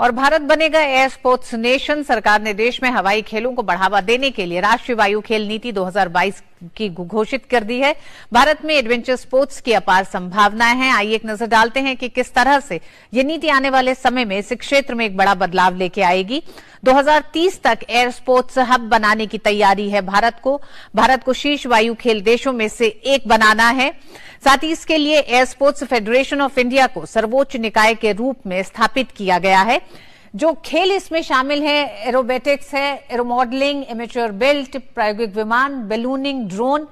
और भारत बनेगा air sports nation सरकार ने देश में हवाई खेलों को बढ़ावा देने के लिए राष्ट्रीय वायु खेल नीति 2022 की घोषित कर दी है भारत में एडवेंचर स्पोर्ट्स की अपार संभावनाएं हैं आइए एक नजर डालते हैं कि किस तरह से ये नीति आने वाले समय में इस क्षेत्र में एक बड़ा बदलाव लेके आएगी 2030 तक एयर स्पोर्ट्स हब बनाने की तैयारी है भारत को भारत को शीर्ष वायु खेल देशों में से एक बनाना है साथ ही इसके लिए Air Sports Federation of India को सर्वोच्च निकाय के रूप में स्थापित किया गया है जो खेल इसमें शामिल है एरोबेटिक्स है एरोमॉडलिंग एमेच्योर बेल्ट प्रायोगिक विमान ballooning drone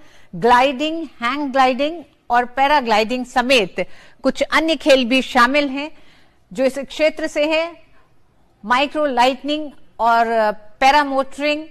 gliding hang gliding और पैराग्लाइडिंग समेत कुछ अन्य खेल भी शामिल हैं जो इस क्षेत्र से है माइक्रो लाइटनिंग और पैरामोटरिंग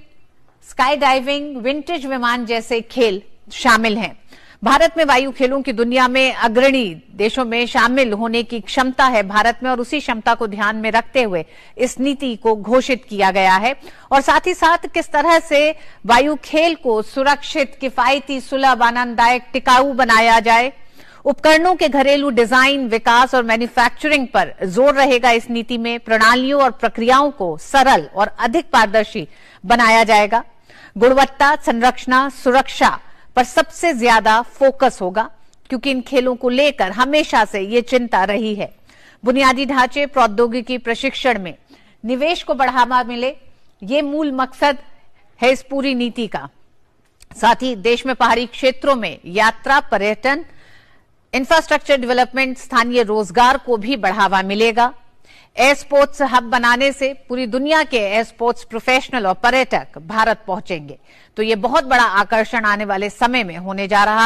स्काई डाइविंग विंटेज विमान जैसे खेल शामिल हैं भारत में वायु खेलों की दुनिया में अग्रणी देशों में शामिल होने की क्षमता है भारत में और उसी क्षमता को ध्यान में रखते हुए इस नीति को घोषित किया गया है और साथ ही साथ किस तरह से वायु खेल को सुरक्षित किफायती सुलभ आनंददायक टिकाऊ बनाया जाए उपकरणों के घरेलू डिजाइन विकास और मैन्युफैक्चरिंग पर जोर रहेगा इस नीति में प्रणालियों और प्रक्रियाओं को सरल और अधिक पारदर्शी बनाया जाएगा गुणवत्ता संरचना सुरक्षा पर सबसे ज्यादा फोकस होगा क्योंकि इन खेलों को लेकर हमेशा से ये चिंता रही है बुनियादी ढांचे प्रौद्योगिकी प्रशिक्षण में निवेश को बढ़ावा मिले ये मूल मकसद है इस पूरी नीति का साथ ही देश में पहाड़ी क्षेत्रों में यात्रा पर्यटन इंफ्रास्ट्रक्चर डेवलपमेंट स्थानीय रोजगार को भी बढ़ावा मिलेगा एयरस्पोर्ट्स हब बनाने से पूरी दुनिया के एयरस्पोर्ट्स प्रोफेशनल और पर्यटक भारत पहुंचेंगे तो ये बहुत बड़ा आकर्षण आने वाले समय में होने जा रहा है